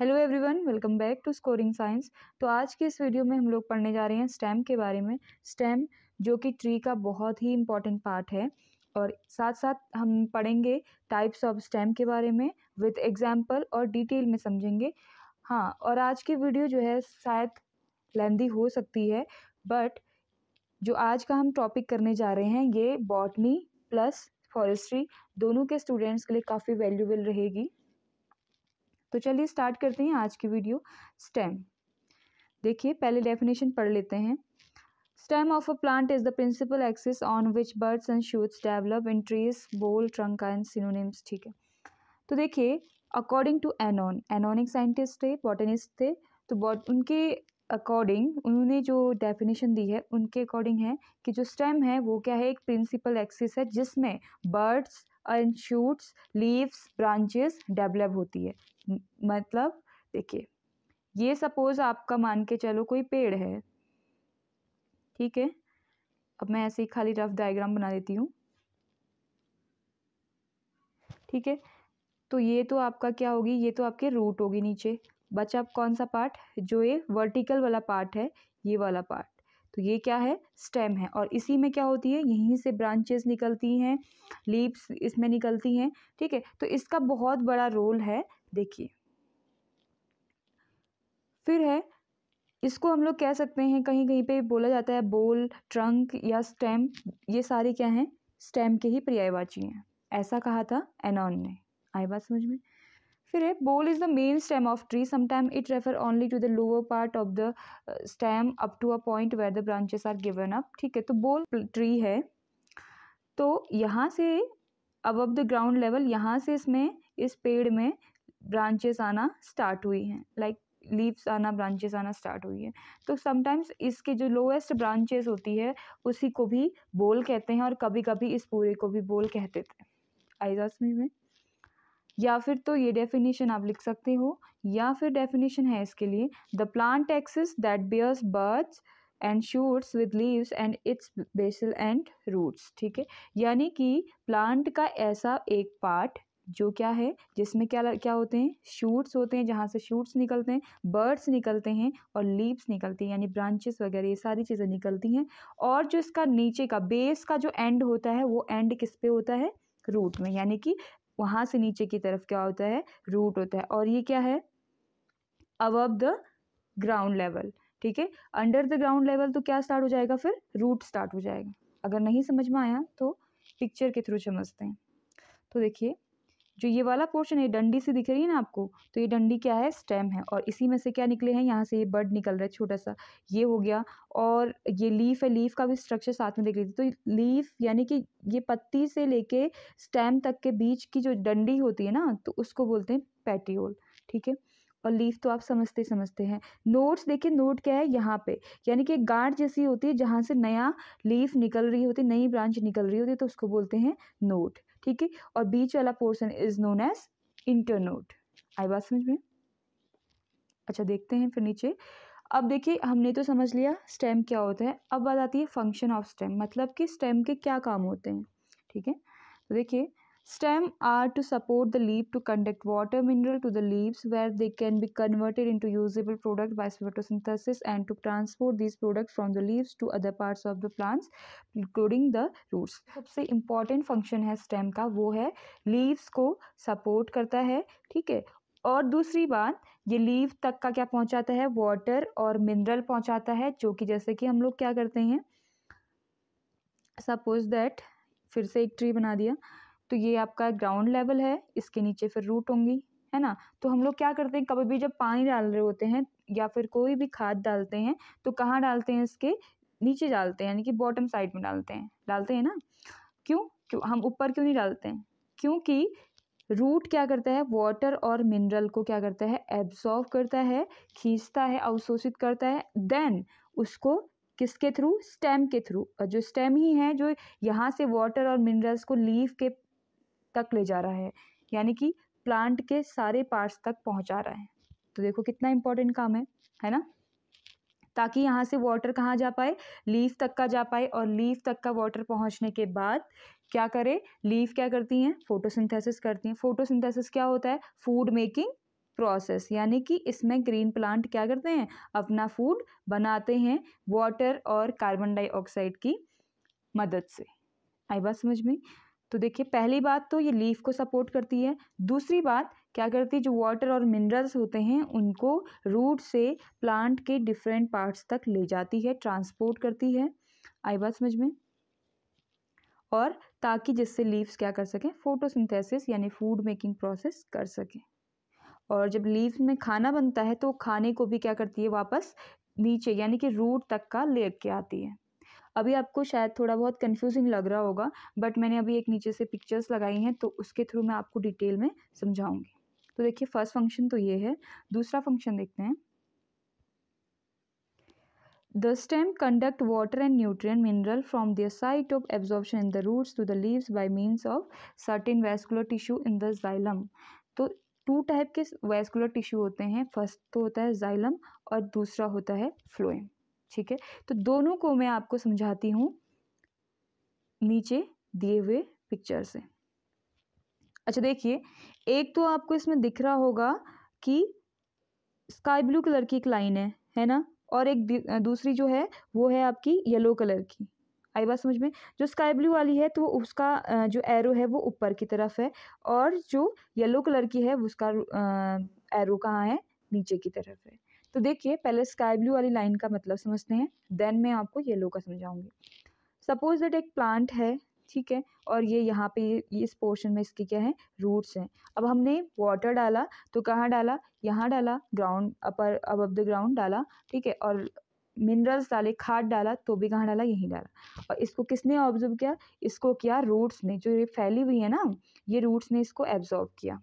Hello everyone welcome back to scoring science तो आज की इस वीडियो में हम लोग पढ़ने जा रहे हैं स्टेम के बारे में स्टेम जो कि ट्री का बहुत ही इम्पॉर्टेंट पार्ट है और साथ साथ हम पढ़ेंगे टाइप्स ऑफ स्टेम के बारे में विथ एग्जाम्पल और डिटेल में समझेंगे हाँ और आज की वीडियो जो है शायद लेंदी हो सकती है बट जो आज का हम टॉपिक करने जा रहे हैं ये बॉटनी प्लस फॉरेस्ट्री दोनों के स्टूडेंट्स के लिए काफ़ी वैल्यूबल रहेगी तो चलिए स्टार्ट करते हैं आज की वीडियो स्टेम देखिए पहले डेफिनेशन पढ़ लेते हैं stem of a plant is the principal axis on which buds and shoots develop in trees bole trunk and synonyms ठीक है तो देखिए अकॉर्डिंग टू एनॉन एनॉन एक साइंटिस्ट थे बॉटनिस्ट थे तो बॉट उनके अकॉर्डिंग उन्होंने जो डेफिनेशन दी है उनके अकॉर्डिंग है कि जो स्टेम है वो क्या है एक प्रिंसिपल एक्सिस है जिसमें buds and shoots leaves branches develop होती है मतलब देखिए ये सपोज़ आपका मान के चलो कोई पेड़ है ठीक है अब मैं ऐसे ही खाली रफ डायग्राम बना देती हूँ ठीक है तो ये तो आपका क्या होगी ये तो आपके रूट होगी नीचे बचा कौन सा पार्ट जो ये वर्टिकल वाला पार्ट है ये वाला पार्ट तो ये क्या है स्टेम है और इसी में क्या होती है यहीं से ब्रांचेस निकलती हैं लीव्स इसमें निकलती हैं ठीक है तो इसका बहुत बड़ा रोल है देखिए फिर है इसको हम लोग कह सकते हैं कहीं कहीं पे बोला जाता है बोल ट्रंक या स्टेम ये सारे क्या हैं स्टेम के ही पर्यायवाची हैं ऐसा कहा था एनॉन ने आई बात समझ में फिर है bole is the main stem of tree sometime it refer only to the lower part of the stem up to a point where the branches are given up ठीक है तो बोल ट्री है तो यहाँ से अब द ग्राउंड लेवल यहाँ से इसमें इस पेड़ में ब्रांचेस आना स्टार्ट हुई हैं लाइक लीव्स आना ब्रांचेस आना स्टार्ट हुई है तो समटाइम्स इसके जो लोएस्ट ब्रांचेस होती है उसी को भी बोल कहते हैं और कभी कभी इस पूरे को भी बोल कहते थे आइजाज में या फिर तो ये डेफिनेशन आप लिख सकते हो या फिर डेफिनेशन है इसके लिए the plant axis that bears buds and shoots with leaves and its basal end roots ठीक है यानी कि प्लांट का ऐसा एक पार्ट जो क्या है जिसमें क्या क्या होते हैं शूट्स होते हैं जहाँ से शूट्स निकलते हैं बर्ड्स निकलते हैं और लीव्स निकलती हैं यानी ब्रांचेस वगैरह ये सारी चीज़ें निकलती हैं और जो इसका नीचे का बेस का जो एंड होता है वो एंड किस पे होता है रूट में यानी कि वहाँ से नीचे की तरफ क्या होता है रूट होता है और ये क्या है अबव द ग्राउंड लेवल ठीक है अंडर द ग्राउंड लेवल तो क्या स्टार्ट हो जाएगा फिर रूट स्टार्ट हो जाएगा अगर नहीं समझ में आया तो पिक्चर के थ्रू समझते हैं तो देखिए जो ये वाला पोर्शन है डंडी से दिख रही है ना आपको तो ये डंडी क्या है स्टेम है और इसी में से क्या निकले हैं यहाँ से ये बर्ड निकल रहा है छोटा सा ये हो गया और ये लीफ है लीफ का भी स्ट्रक्चर साथ में देख थी तो लीफ यानी कि ये पत्ती से लेके स्टेम तक के बीच की जो डंडी होती है ना तो उसको बोलते हैं पैटियोल ठीक है और लीफ तो आप समझते समझते हैं नोट्स देखिए नोट क्या है यहाँ पे यानी कि गांठ जैसी होती है जहाँ से नया लीफ निकल रही होती है नई ब्रांच निकल रही होती है तो उसको बोलते हैं नोट ठीक है और बीच वाला portion is known as internode आई बात समझ में अच्छा देखते हैं फिर नीचे अब देखिए हमने तो समझ लिया स्टेम क्या होता है अब बात आती है फंक्शन ऑफ स्टेम मतलब कि स्टेम के क्या काम होते हैं ठीक है तो देखिए Stem are to support the leaf to conduct water mineral to the leaves where they can be converted into usable product by photosynthesis and to transport these products from the leaves to other parts of the plants including the roots. सबसे important function है stem का वो है leaves को support करता है ठीक है और दूसरी बात ये लीव तक का क्या पहुंचाता है वाटर और मिनरल पहुंचाता है जो कि जैसे कि हम लोग क्या करते हैं सपोज दैट फिर से एक ट्री बना दिया तो ये आपका ग्राउंड लेवल है इसके नीचे फिर रूट होंगी है ना तो हम लोग क्या करते हैं कभी भी जब पानी डाल रहे होते हैं या फिर कोई भी खाद डालते हैं तो कहाँ डालते हैं इसके नीचे डालते हैं यानी कि बॉटम साइड में डालते हैं डालते हैं ना क्यों क्यों हम ऊपर क्यों नहीं डालते हैं क्योंकि रूट क्या करता है वाटर और मिनरल को क्या करता है एब्जॉर्व करता है खींचता है अवशोषित करता है देन उसको किसके थ्रू स्टेम के थ्रू जो स्टेम ही है जो यहाँ से वाटर और मिनरल्स को लीफ के तक ले जा रहा है यानी कि प्लांट के सारे पार्ट्स तक पहुंचा रहा है तो देखो कितना इम्पोर्टेंट काम है है ना ताकि यहाँ से वाटर कहाँ जा पाए लीफ तक का जा पाए और लीफ तक का वाटर पहुँचने के बाद क्या करे लीफ क्या करती हैं फोटोसिंथेसिस करती हैं फोटोसिंथेसिस क्या होता है फूड मेकिंग प्रोसेस यानी कि इसमें ग्रीन प्लांट क्या करते हैं अपना फूड बनाते हैं वाटर और कार्बन डाइऑक्साइड की मदद से आई बात समझ में तो देखिए पहली बात तो ये लीफ को सपोर्ट करती है दूसरी बात क्या करती है जो वाटर और मिनरल्स होते हैं उनको रूट से प्लांट के डिफरेंट पार्ट्स तक ले जाती है ट्रांसपोर्ट करती है आई बात समझ में और ताकि जिससे लीव्स क्या कर सकें फोटोसिंथेसिस यानी फूड मेकिंग प्रोसेस कर सकें और जब लीव्स में खाना बनता है तो खाने को भी क्या करती है वापस नीचे यानी कि रूट तक का लेके आती है अभी आपको शायद थोड़ा बहुत कन्फ्यूजिंग लग रहा होगा बट मैंने अभी एक नीचे से पिक्चर्स लगाई हैं तो उसके थ्रू मैं आपको डिटेल में समझाऊँगी तो देखिए फर्स्ट फंक्शन तो ये है दूसरा फंक्शन देखते हैं the stem conduct water and nutrient mineral from the site of absorption in the roots to the leaves by means of certain vascular tissue in the xylem तो टू टाइप के vascular tissue होते हैं first तो होता है xylem और दूसरा होता है फ्लोएम ठीक है तो दोनों को मैं आपको समझाती हूँ नीचे दिए हुए पिक्चर से अच्छा देखिए एक तो आपको इसमें दिख रहा होगा कि स्काई ब्लू कलर की एक लाइन है है ना और एक दूसरी जो है वो है आपकी येलो कलर की आई बात समझ में जो स्काई ब्लू वाली है तो उसका जो एरो है वो ऊपर की तरफ है और जो येलो कलर की है उसका एरो कहाँ है नीचे की तरफ है तो देखिए पहले स्काई ब्लू वाली लाइन का मतलब समझते हैं देन मैं आपको येलो का समझाऊंगी सपोज दैट एक प्लांट है ठीक है और ये यहाँ पे ये इस पोर्शन में इसके क्या है रूट्स हैं अब हमने वाटर डाला तो कहाँ डाला यहाँ डाला ग्राउंड अपर अब द ग्राउंड डाला ठीक है और मिनरल्स डाले खाद डाला तो भी कहाँ डाला यहीं डाला और इसको किसने ऑब्जर्व किया इसको किया रूट्स ने जो ये फैली हुई है ना ये रूट्स ने इसको एब्जॉर्ब किया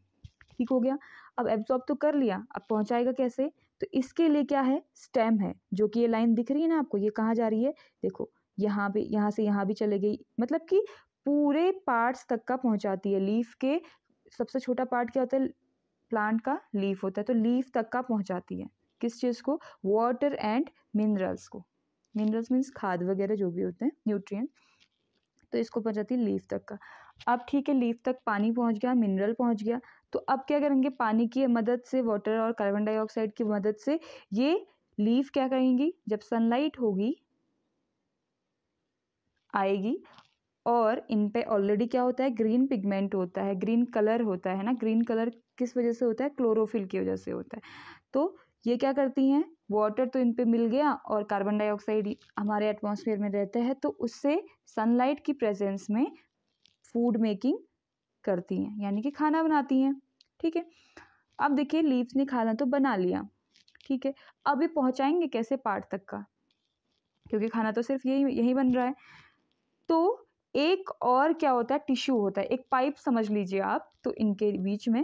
ठीक हो गया अब एब्जॉर्ब तो कर लिया अब पहुँचाएगा कैसे तो इसके लिए क्या है स्टेम है जो कि ये लाइन दिख रही है ना आपको ये कहाँ जा रही है देखो यहाँ पे यहाँ से यहाँ भी चले गई मतलब कि पूरे पार्ट्स तक का पहुँचाती है लीफ के सबसे छोटा पार्ट क्या होता है प्लांट का लीफ होता है तो लीफ तक का पहुँचाती है किस चीज़ को वाटर एंड मिनरल्स को मिनरल्स मीन्स खाद वगैरह जो भी होते हैं न्यूट्रिय तो इसको पहुँचाती है लीफ तक का अब ठीक है लीफ तक पानी पहुंच गया मिनरल पहुंच गया तो अब क्या करेंगे पानी की मदद से वाटर और कार्बन डाइऑक्साइड की मदद से ये लीफ क्या करेंगी जब सनलाइट होगी आएगी और इन पे ऑलरेडी क्या होता है ग्रीन पिगमेंट होता है ग्रीन कलर होता है ना ग्रीन कलर किस वजह से होता है क्लोरोफिल की वजह से होता है तो ये क्या करती हैं वाटर तो इन पे मिल गया और कार्बन डाइऑक्साइड हमारे एटमॉस्फेयर में रहता है तो उससे सनलाइट की प्रेजेंस में फूड मेकिंग करती हैं यानी कि खाना बनाती हैं ठीक है अब देखिए लीव्स ने खाना तो बना लिया ठीक है अब ये पहुंचाएंगे कैसे पार्ट तक का क्योंकि खाना तो सिर्फ यही यही बन रहा है तो एक और क्या होता है टिश्यू होता है एक पाइप समझ लीजिए आप तो इनके बीच में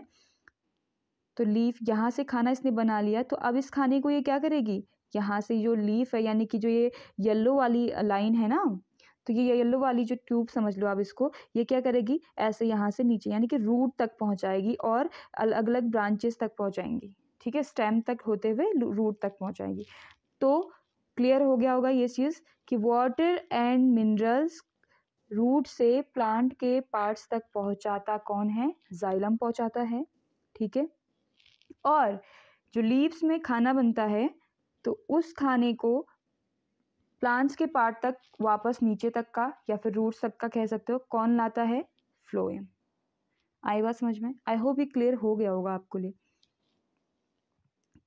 तो लीफ यहाँ से खाना इसने बना लिया तो अब इस खाने को ये क्या करेगी यहाँ से जो लीफ है यानी कि जो ये येलो वाली लाइन है ना तो ये येलो वाली जो ट्यूब समझ लो आप इसको ये क्या करेगी ऐसे यहाँ से नीचे यानी कि रूट तक पहुँचाएगी और अलग अलग ब्रांचेस तक पहुँचाएंगी ठीक है स्टेम तक होते हुए रूट तक पहुँचाएगी तो क्लियर हो गया होगा ये चीज़ कि वाटर एंड मिनरल्स रूट से प्लांट के पार्ट्स तक पहुंचाता कौन है जाइलम पहुंचाता है ठीक है और जो लीव्स में खाना बनता है तो उस खाने को प्लांट्स के पार्ट तक वापस नीचे तक का या फिर रूट्स तक का कह सकते हो कौन लाता है फ्लोएम आई बात समझ में आई होप ये क्लियर हो गया होगा आपको लिए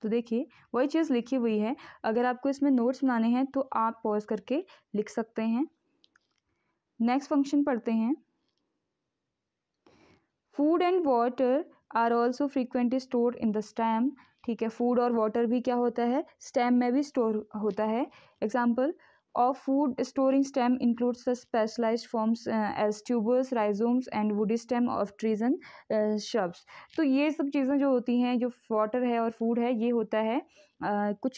तो देखिए वही चीज़ लिखी हुई है अगर आपको इसमें नोट्स बनाने हैं तो आप पॉज करके लिख सकते हैं नेक्स्ट फंक्शन पढ़ते हैं food and water are also frequently store in the stem ठीक है फूड और वाटर भी क्या होता है स्टैम में भी स्टोर होता है example of food storing stem includes the specialized forms uh, as tubers rhizomes and woody stem of trees and uh, shrubs तो ये सब चीज़ें जो होती हैं जो वाटर है और फूड है ये होता है Uh, कुछ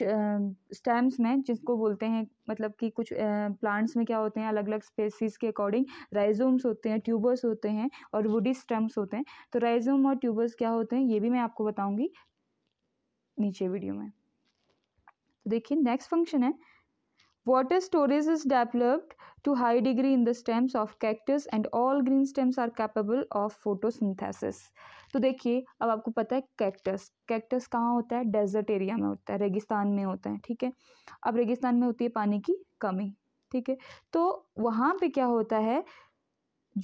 स्टेम्स uh, में जिसको बोलते हैं मतलब कि कुछ प्लांट्स uh, में क्या होते हैं अलग अलग स्पेसीज़ के अकॉर्डिंग राइजोम्स होते हैं ट्यूबर्स होते हैं और वुडी स्टेम्स होते हैं तो राइजोम और ट्यूबर्स क्या होते हैं ये भी मैं आपको बताऊंगी नीचे वीडियो में तो देखिए नेक्स्ट फंक्शन है Water storage is developed to high degree in the stems of cactus and all green stems are capable of photosynthesis. तो देखिए अब आपको पता है कैक्टस कैक्टस कहाँ होता है डेजर्ट एरिया में होता है रेगिस्तान में होता है ठीक है अब रेगिस्तान में होती है पानी की कमी ठीक है तो वहाँ पे क्या होता है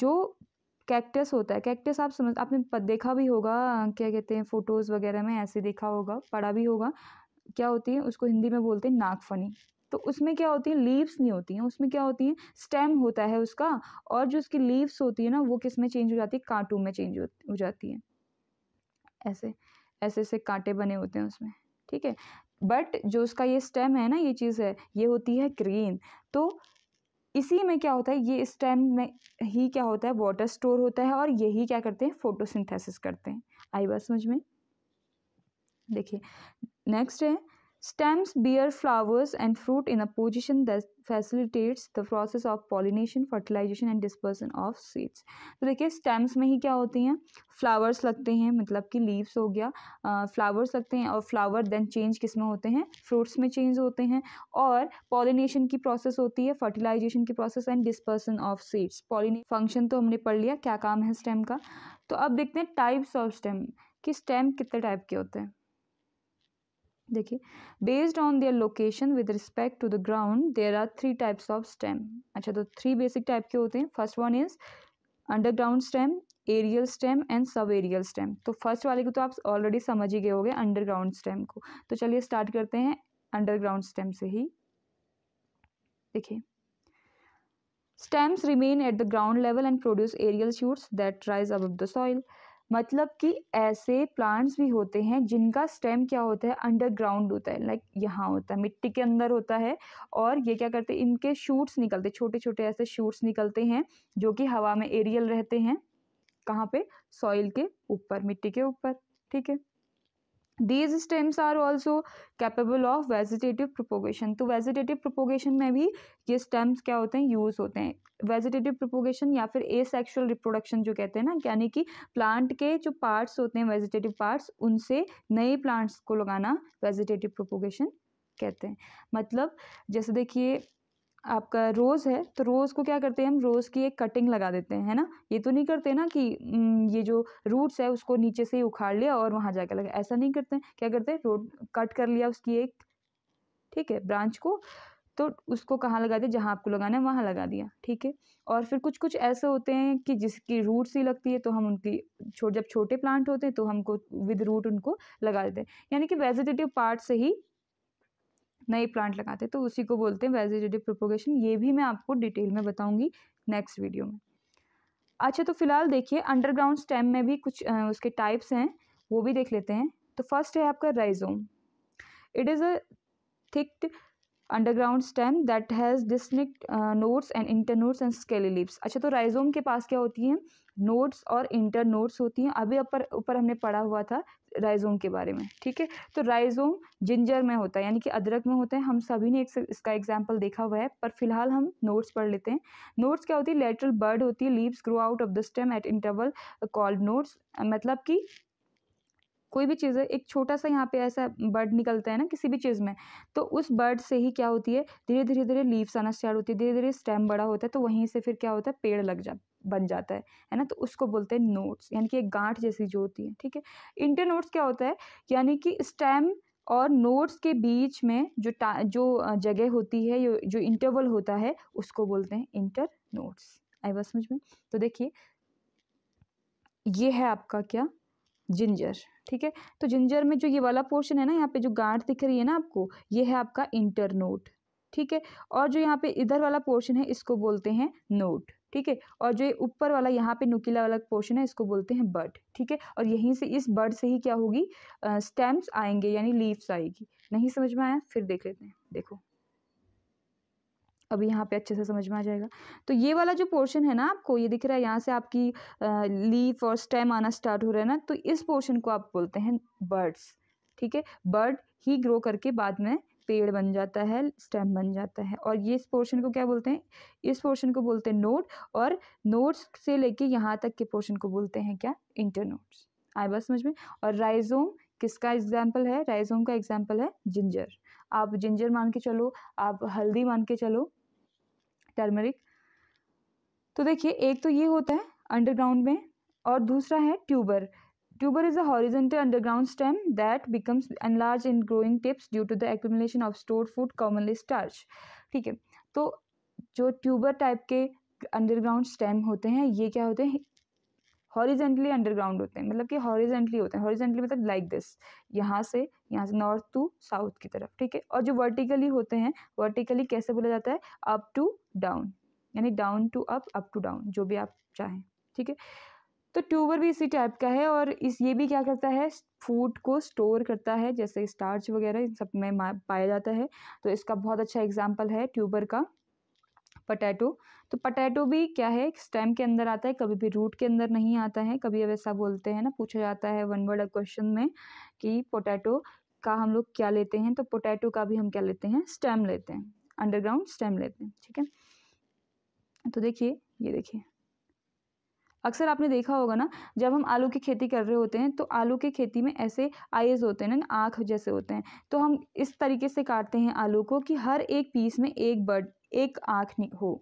जो कैक्टस होता है कैक्टस आप समझ आपने देखा भी होगा क्या कहते हैं फ़ोटोज़ वगैरह में ऐसे देखा होगा पढ़ा भी होगा क्या होती है उसको हिंदी में बोलते हैं नागफनी तो उसमें क्या होती है लीव्स नहीं होती हैं उसमें क्या होती हैं स्टेम होता है उसका और जो उसकी लीव्स होती है ना वो किस में चेंज हो जाती है कांटों में चेंज हो जाती है ऐसे ऐसे ऐसे कांटे बने होते हैं उसमें ठीक है बट जो उसका ये स्टेम है ना ये चीज़ है ये होती है ग्रीन तो इसी में क्या होता है ये स्टेम में ही क्या होता है वाटर स्टोर होता है और यही क्या करते हैं फोटोसिंथेसिस करते हैं आई बात समझ में देखिए नेक्स्ट है Stems bear flowers and fruit in a position that facilitates the process of pollination, fertilization and dispersion of seeds. तो देखिए stems में ही क्या होती हैं flowers लगते हैं मतलब कि leaves हो गया uh, flowers लगते हैं और flower then change किस में होते हैं fruits में change होते हैं और pollination की process होती है fertilization की process and dispersion of seeds. pollination function तो हमने पढ़ लिया क्या काम है stem का तो अब देखते हैं types of stem कि stem कितने type के होते हैं देखिए based on their location with respect to the ground there are three types of stem अच्छा तो थ्री बेसिक टाइप के होते हैं first one is underground stem aerial stem and sub aerial stem तो फर्स्ट वाले को तो आप ऑलरेडी समझ ही गए होंगे अंडरग्राउंड स्टेम को तो चलिए स्टार्ट करते हैं अंडरग्राउंड स्टेम से ही देखिए stems remain at the ground level and produce aerial shoots that rise above the soil मतलब कि ऐसे प्लांट्स भी होते हैं जिनका स्टेम क्या होता है अंडरग्राउंड होता है लाइक यहाँ होता है मिट्टी के अंदर होता है और ये क्या करते हैं इनके शूट्स निकलते छोटे छोटे ऐसे शूट्स निकलते हैं जो कि हवा में एरियल रहते हैं कहाँ पे सॉइल के ऊपर मिट्टी के ऊपर ठीक है these stems are also capable of vegetative propagation तो वेजिटेटिव प्रोपोगेशन में भी ये स्टेम्स क्या होते हैं यूज़ होते हैं वेजिटेटिव प्रोपोगेशन या फिर ए सेक्शुअल रिप्रोडक्शन जो कहते हैं ना यानी कि प्लांट के जो पार्ट्स होते हैं वेजिटेटिव पार्ट्स उनसे नए प्लांट्स को लगाना वेजिटेटिव प्रोपोगेशन कहते हैं मतलब जैसे देखिए आपका रोज़ है तो रोज़ को क्या करते हैं हम रोज़ की एक कटिंग लगा देते हैं है ना ये तो नहीं करते ना कि ये जो रूट्स है उसको नीचे से ही उखाड़ लिया और वहाँ जाकर लगा ऐसा नहीं करते हैं क्या करते हैं रोड कट कर लिया उसकी एक ठीक है ब्रांच को तो उसको कहाँ लगा दिया जहाँ आपको लगाना है वहाँ लगा दिया ठीक है और फिर कुछ कुछ ऐसे होते हैं कि जिसकी रूट सी लगती है तो हम उनकी छोट जब छोटे प्लांट होते हैं तो हमको विद रूट उनको लगा देते हैं यानी कि वेजिटेटिव पार्ट से ही नए प्लांट लगाते हैं तो उसी को बोलते हैं वेजिटेटिव प्रोपोगेशन ये भी मैं आपको डिटेल में बताऊँगी नेक्स्ट वीडियो में अच्छा तो फिलहाल देखिए अंडरग्राउंड स्टेम में भी कुछ आ, उसके टाइप्स हैं वो भी देख लेते हैं तो फर्स्ट है आपका rhizome it is a thickened underground stem that has distinct nodes and internodes and scaly leaves अच्छा तो राइजोम के पास क्या होती हैं नोट्स और इंटर नोट्स होती हैं अभी ऊपर ऊपर हमने पढ़ा हुआ था राइजोम के बारे में ठीक है तो राइजोम जिंजर में होता है यानी कि अदरक में होता है हम सभी ने एक इसका एग्जाम्पल देखा हुआ है पर फिलहाल हम नोट्स पढ़ लेते हैं नोट्स क्या होती है लेटरल बर्ड होती है leaves grow out of the stem at interval called nodes मतलब कि कोई भी चीज़ है एक छोटा सा यहाँ पे ऐसा बर्ड निकलता है ना किसी भी चीज़ में तो उस बर्ड से ही क्या होती है धीरे धीरे धीरे लीव्स आना स्टार्ट होती है धीरे धीरे स्टेम बड़ा होता है तो वहीं से फिर क्या होता है पेड़ लग जा बन जाता है है ना तो उसको बोलते हैं नोट्स यानी कि एक गांठ जैसी जो होती है ठीक है इंटर नोट्स क्या होता है यानी कि स्टेम और नोट्स के बीच में जो जो जगह होती है जो इंटरवल होता है उसको बोलते हैं इंटर नोट्स आई बस समझ में तो देखिए ये है आपका क्या जिंजर ठीक है तो जिंजर में जो ये वाला पोर्शन है ना यहाँ पे जो गांठ दिख रही है ना आपको ये है आपका इंटर नोट ठीक है और जो यहाँ पे इधर वाला पोर्शन है इसको बोलते हैं नोट ठीक है और जो ये ऊपर वाला यहाँ पे नुकीला वाला पोर्शन है इसको बोलते हैं बर्ड ठीक है और यहीं से इस बर्ड से ही क्या होगी स्टेम्स आएंगे यानी लीव्स आएगी नहीं समझ में आया फिर देख लेते हैं देखो अभी यहाँ पे अच्छे से समझ में आ जाएगा तो ये वाला जो पोर्शन है ना आपको ये दिख रहा है यहाँ से आपकी लीफ और स्टेम आना स्टार्ट हो रहा है ना तो इस पोर्शन को आप बोलते हैं बर्ड्स ठीक है बर्ड ही ग्रो करके बाद में पेड़ बन जाता है स्टेम बन जाता है और ये इस पोर्शन को क्या बोलते हैं इस पोर्शन को बोलते हैं नोट और नोट्स से लेके यहाँ तक के पोर्शन को बोलते हैं क्या नोट्स आए बस समझ में और राइजोम किसका एग्जाम्पल है राइजोम का एग्जाम्पल है जिंजर आप जिंजर मान के चलो आप हल्दी मान के चलो टर्मरिक तो देखिए एक तो ये होता है अंडरग्राउंड में और दूसरा है tuber Tuber is a horizontal underground stem that becomes enlarged in growing tips due to the accumulation of stored food, commonly starch. ठीक है तो जो ट्यूबर टाइप के अंडरग्राउंड स्टेम होते हैं ये क्या होते हैं हॉरिजेंटली अंडरग्राउंड होते हैं मतलब कि हॉरिजेंटली होते हैं हॉरिजेंटली मतलब लाइक दिस यहाँ से यहाँ से नॉर्थ टू साउथ की तरफ ठीक है और जो वर्टिकली होते हैं वर्टिकली कैसे बोला जाता है अप टू डाउन यानी down to up up to down जो भी आप चाहें ठीक है तो ट्यूबर भी इसी टाइप का है और इस ये भी क्या करता है फूड को स्टोर करता है जैसे स्टार्च वगैरह इन सब में पाया जाता है तो इसका बहुत अच्छा एग्जाम्पल है ट्यूबर का पटैटो तो पटैटो भी क्या है स्टेम के अंदर आता है कभी भी रूट के अंदर नहीं आता है कभी अब ऐसा बोलते हैं ना पूछा जाता है वन वर्ड क्वेश्चन में कि पोटैटो का हम लोग क्या लेते हैं तो पोटैटो का भी हम क्या लेते हैं स्टेम लेते हैं अंडरग्राउंड स्टेम लेते हैं ठीक है तो देखिए ये देखिए अक्सर आपने देखा होगा ना जब हम आलू की खेती कर रहे होते हैं तो आलू की खेती में ऐसे आईज होते हैं ना आँख जैसे होते हैं तो हम इस तरीके से काटते हैं आलू को कि हर एक पीस में एक बर्ड एक आँख हो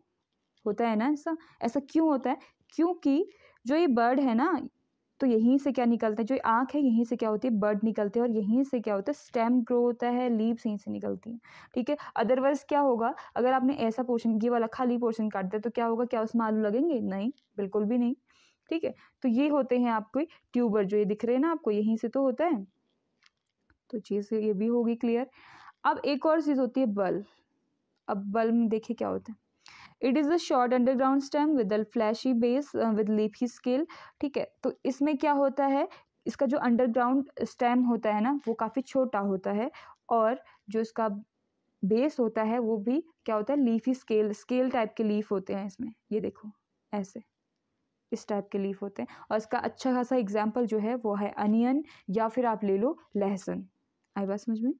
होता है ना ऐसा ऐसा क्यों होता है क्योंकि जो ये बर्ड है ना तो यहीं से क्या निकलता है जो आँख है यहीं से क्या होती है बर्ड निकलते हैं और यहीं से क्या होता है स्टेम ग्रो होता है लीव्स यहीं से निकलती हैं ठीक है अदरवाइज़ क्या होगा अगर आपने ऐसा पोर्शन ये वाला खाली पोर्शन काट दिया तो क्या होगा क्या उसमें आलू लगेंगे नहीं बिल्कुल भी नहीं ठीक है तो ये होते हैं आपको ट्यूबर जो ये दिख रहे हैं ना आपको यहीं से तो होता है तो चीज़ ये भी होगी क्लियर अब एक और चीज़ होती है बल्ब अब बल्ब देखिए क्या होता है it is a short underground stem with a fleshy base with leafy scale ठीक है तो इसमें क्या होता है इसका जो अंडरग्राउंड स्टेम होता है ना वो काफ़ी छोटा होता है और जो इसका बेस होता है वो भी क्या होता है लीफी स्केल स्केल टाइप के लीफ होते हैं इसमें ये देखो ऐसे इस टाइप के लीफ होते हैं और इसका अच्छा खासा एग्जाम्पल जो है वो है अनियन या फिर आप ले लो लहसुन आई बात समझ में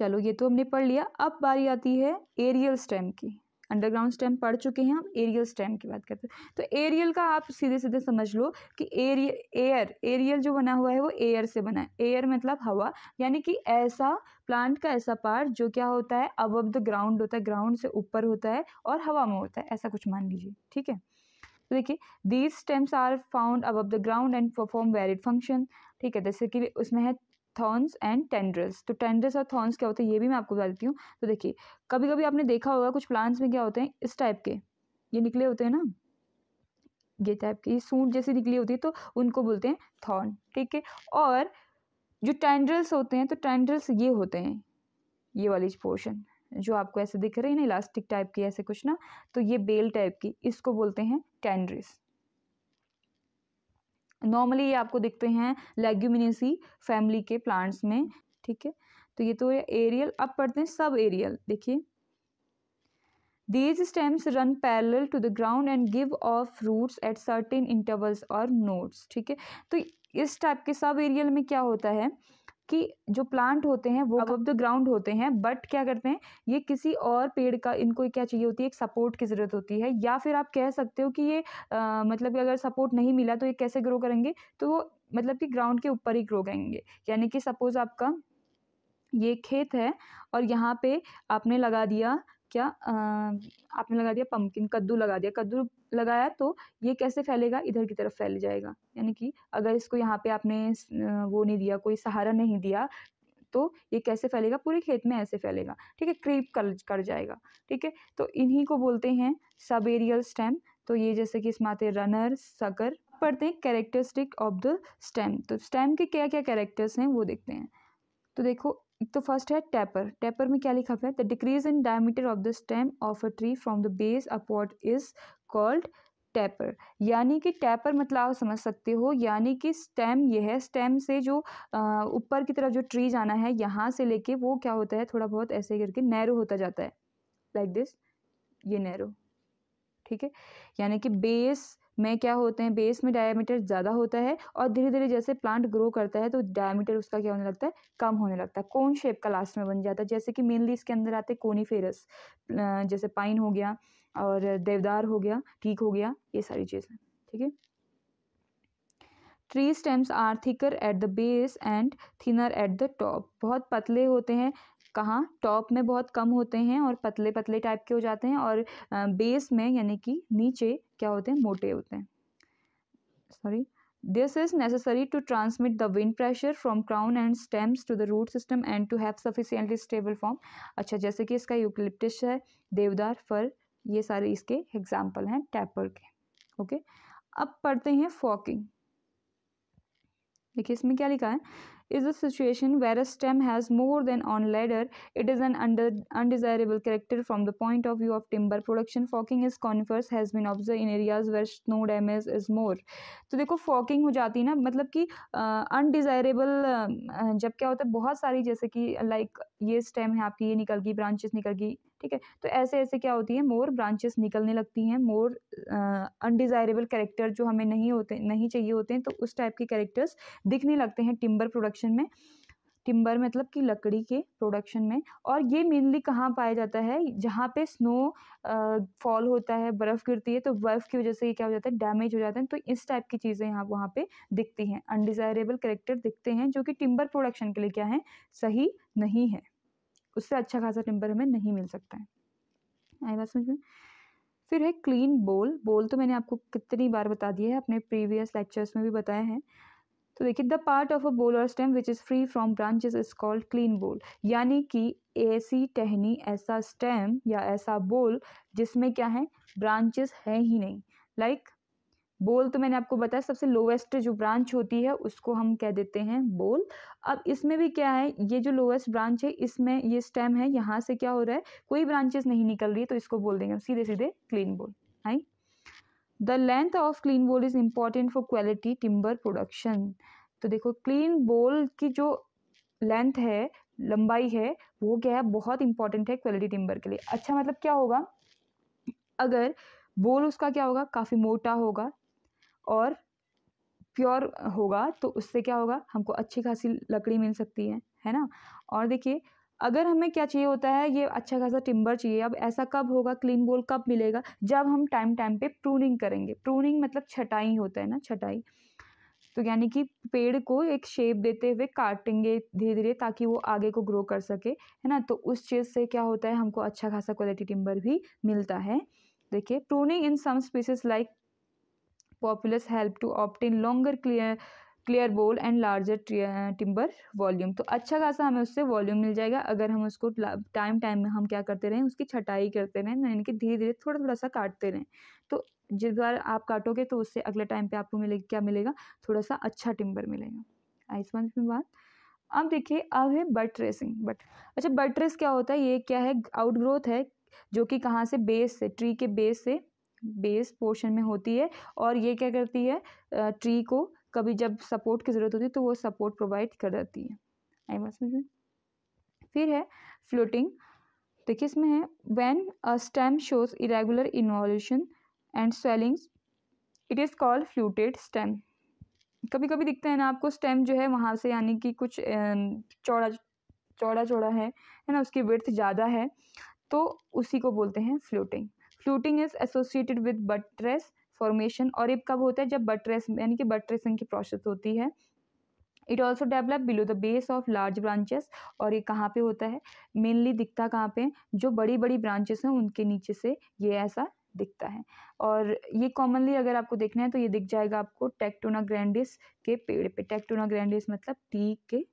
चलो ये तो हमने पढ़ लिया अब बारी आती है एरियल स्टेम की अंडरग्राउंड स्टेम पढ़ चुके हैं हम एरियल स्टेम की बात करते हैं तो एरियल का आप सीधे सीधे समझ लो कि एरियल एयर एरियल जो बना हुआ है वो एयर से बना है एयर मतलब हवा यानी कि ऐसा प्लांट का ऐसा पार्ट जो क्या होता है अब द ग्राउंड होता है ग्राउंड से ऊपर होता है और हवा में होता है ऐसा कुछ मान लीजिए ठीक है तो देखिए these stems are found above the ground and perform varied function ठीक है जैसे कि उसमें है थॉर्न्स एंड टेंड्रल्स तो टेंड्रल्स और थॉर्न्स क्या होते हैं ये भी मैं आपको बता देती हूँ तो देखिए कभी कभी आपने देखा होगा कुछ प्लांट्स में क्या होते हैं इस टाइप के ये निकले होते हैं ना ये टाइप की सूट जैसी निकली होती है तो उनको बोलते हैं थॉर्न ठीक है और जो टेंड्रल्स होते हैं तो टेंड्रल्स ये होते हैं ये वाली पोर्शन जो आपको ऐसे दिख रही है ना इलास्टिक टाइप की ऐसे कुछ ना तो ये बेल टाइप की इसको बोलते हैं टेंड्रिस नॉर्मली ये आपको दिखते हैं लेग्यूमिनेसी फैमिली के प्लांट्स में ठीक है तो ये तो एरियल अब पढ़ते हैं सब एरियल देखिए these stems run parallel to the ground and give off roots at certain intervals or nodes ठीक है तो इस टाइप के सब एरियल में क्या होता है कि जो प्लांट होते हैं वो अब तो ग्राउंड होते हैं बट क्या करते हैं ये किसी और पेड़ का इनको क्या चाहिए होती है एक सपोर्ट की ज़रूरत होती है या फिर आप कह सकते हो कि ये आ, मतलब कि अगर सपोर्ट नहीं मिला तो ये कैसे ग्रो करेंगे तो वो मतलब कि ग्राउंड के ऊपर ही ग्रो करेंगे यानी कि सपोज़ आपका ये खेत है और यहाँ पे आपने लगा दिया क्या आपने लगा दिया पम्पकिन कद्दू लगा दिया कद्दू लगाया तो ये कैसे फैलेगा इधर की तरफ फैल जाएगा यानी कि अगर इसको यहाँ पे आपने वो नहीं दिया कोई सहारा नहीं दिया तो ये कैसे फैलेगा पूरे खेत में ऐसे फैलेगा ठीक है क्रीप कर कर जाएगा ठीक है तो इन्हीं को बोलते हैं सब एरियल स्टेम तो ये जैसे कि इसमें आते रनर सकर पढ़ते हैं कैरेक्टरिस्टिक ऑफ द स्टेम तो स्टेम के क्या क्या कैरेक्टर्स हैं वो देखते हैं तो देखो तो फर्स्ट है टैपर टैपर में क्या लिखा हुआ है the decrease in diameter of the stem of a tree from the base upward is called taper यानी कि टैपर मतलब आप समझ सकते हो यानी कि स्टेम ये है स्टेम से जो ऊपर की तरफ जो ट्री जाना है यहाँ से लेके वो क्या होता है थोड़ा बहुत ऐसे करके नैरो होता जाता है लाइक like दिस ये नैरो ठीक है यानी कि बेस में क्या होते हैं बेस में डायामीटर ज़्यादा होता है और धीरे धीरे जैसे प्लांट ग्रो करता है तो डायामीटर उसका क्या होने लगता है कम होने लगता है कौन शेप का लास्ट में बन जाता है जैसे कि मेनली इसके अंदर आते कोनीफेरस जैसे पाइन हो गया और देवदार हो गया ठीक हो गया ये सारी चीज़ें ठीक है tree stems are thicker at the base and thinner at the top बहुत पतले होते हैं कहाँ टॉप में बहुत कम होते हैं और पतले पतले टाइप के हो जाते हैं और बेस में यानी कि नीचे क्या होते हैं मोटे होते हैं sorry this is necessary to transmit the wind pressure from crown and stems to the root system and to have sufficiently stable form अच्छा जैसे कि इसका यूक्लिप्टिस है देवदार फल ये सारे इसके एग्जाम्पल हैं टैपर के ओके okay? अब पढ़ते हैं फॉकिंग देखिए इसमें क्या लिखा है is a situation where a stem has more than one ladder. It is an undesirable character from the point of view of timber production. Forking is conifers has been observed in areas where snow damage is more. So, देखो forking हो जाती है ना मतलब कि undesirable जब क्या होता है बहुत सारी जैसे कि like ये stem है आपकी ये निकल गई branches निकल गई ठीक है तो ऐसे ऐसे क्या होती है मोर ब्रांचेस निकलने लगती हैं मोर अनडिज़ायरेबल कैरेक्टर जो हमें नहीं होते नहीं चाहिए होते हैं तो उस टाइप के कैरेक्टर्स दिखने लगते हैं टिम्बर प्रोडक्शन में टिम्बर मतलब कि लकड़ी के प्रोडक्शन में और ये मेनली कहाँ पाया जाता है जहाँ पे स्नो फॉल होता है बर्फ़ गिरती है तो बर्फ़ की वजह से ये क्या हो जाता है डैमेज हो जाता है तो इस टाइप की चीज़ें यहाँ वहाँ पे दिखती हैं अनडिज़ायरेबल करेक्टर दिखते हैं जो कि टिम्बर प्रोडक्शन के लिए क्या है सही नहीं है उससे अच्छा खासा टिम्बर हमें नहीं मिल सकता है आई बात समझ में फिर है क्लीन बोल बोल तो मैंने आपको कितनी बार बता दिया है अपने प्रीवियस लेक्चर्स में भी बताया है तो देखिए the part of a bole or stem which is free from branches is called clean bole यानी कि ऐसी टहनी ऐसा स्टेम या ऐसा बोल जिसमें क्या है ब्रांचेस है ही नहीं लाइक like, बोल तो मैंने आपको बताया सबसे लोवेस्ट जो ब्रांच होती है उसको हम कह देते हैं बोल अब इसमें भी क्या है ये जो लोवेस्ट ब्रांच है इसमें ये स्टेम है यहाँ से क्या हो रहा है कोई ब्रांचेस नहीं निकल रही है तो इसको बोल देंगे हम सीधे सीधे क्लीन बोल है the length of clean bole is important for quality timber production तो देखो क्लीन बोल की जो लेंथ है लंबाई है वो क्या है बहुत इंपॉर्टेंट है क्वालिटी टिम्बर के लिए अच्छा मतलब क्या होगा अगर बोल उसका क्या होगा काफ़ी मोटा होगा और प्योर होगा तो उससे क्या होगा हमको अच्छी खासी लकड़ी मिल सकती है है ना और देखिए अगर हमें क्या चाहिए होता है ये अच्छा खासा टिम्बर चाहिए अब ऐसा कब होगा क्लीन बोल कब मिलेगा जब हम टाइम टाइम पे प्रूनिंग करेंगे प्रूनिंग मतलब छटाई होता है ना छटाई तो यानी कि पेड़ को एक शेप देते हुए काटेंगे धीरे धीरे ताकि वो आगे को ग्रो कर सके है ना तो उस चीज़ से क्या होता है हमको अच्छा खासा क्वालिटी टिम्बर भी मिलता है देखिए pruning in some species like populus help to obtain longer clear clear bole and larger timber volume तो अच्छा खासा हमें उससे वॉल्यूम मिल जाएगा अगर हम उसको टाइम टाइम में हम क्या करते रहें उसकी छटाई करते रहें यानी कि धीरे धीरे थोड़ा थोड़ा सा काटते रहें तो जिस बार आप काटोगे तो उससे अगले टाइम पे आपको मिलेगा क्या मिलेगा थोड़ा सा अच्छा टिम्बर मिलेगा आई समझ में बात अब देखिए अब है बट रेसिंग बट अच्छा बट रेस क्या होता है ये क्या है आउट ग्रोथ है जो कि कहाँ से बेस से ट्री के बेस से बेस पोर्शन में होती है और ये क्या करती है ट्री को कभी जब सपोर्ट की ज़रूरत होती है तो वो सपोर्ट प्रोवाइड कर देती है आई मस फिर है फ्लोटिंग देखिए इसमें है when a stem shows irregular involution and swellings it is called fluted stem कभी कभी दिखते हैं ना आपको स्टेम जो है वहाँ से यानी कि कुछ चौड़ा चौड़ा चौड़ा है है ना उसकी वर्थ ज़्यादा है तो उसी को बोलते हैं fluting fluting is associated with buttress formation और इब कब होता है जब बट्रेस यानी कि बट्रेसिंग की प्रोसेस होती है it also develop below the base of large branches और ये कहाँ पे होता है मेनली दिखता कहाँ पे जो बड़ी बड़ी ब्रांचेस हैं उनके नीचे से ये ऐसा दिखता है और ये कॉमनली अगर आपको देखना है तो ये दिख जाएगा आपको टेक्टोना ग्रैंडिस के पेड़ पे टेक्टोना ग्रैंडिस मतलब टी के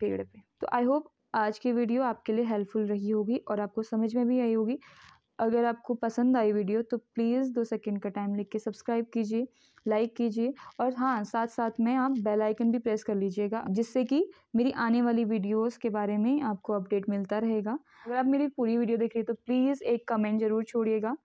पेड़ पे तो आई होप आज की वीडियो आपके लिए हेल्पफुल रही होगी और आपको समझ में भी आई होगी अगर आपको पसंद आई वीडियो तो प्लीज़ दो सेकंड का टाइम लिख के सब्सक्राइब कीजिए लाइक कीजिए और हाँ साथ साथ में आप बेल आइकन भी प्रेस कर लीजिएगा जिससे कि मेरी आने वाली वीडियोस के बारे में आपको अपडेट मिलता रहेगा अगर आप मेरी पूरी वीडियो देख रहे हैं तो प्लीज़ एक कमेंट ज़रूर छोड़िएगा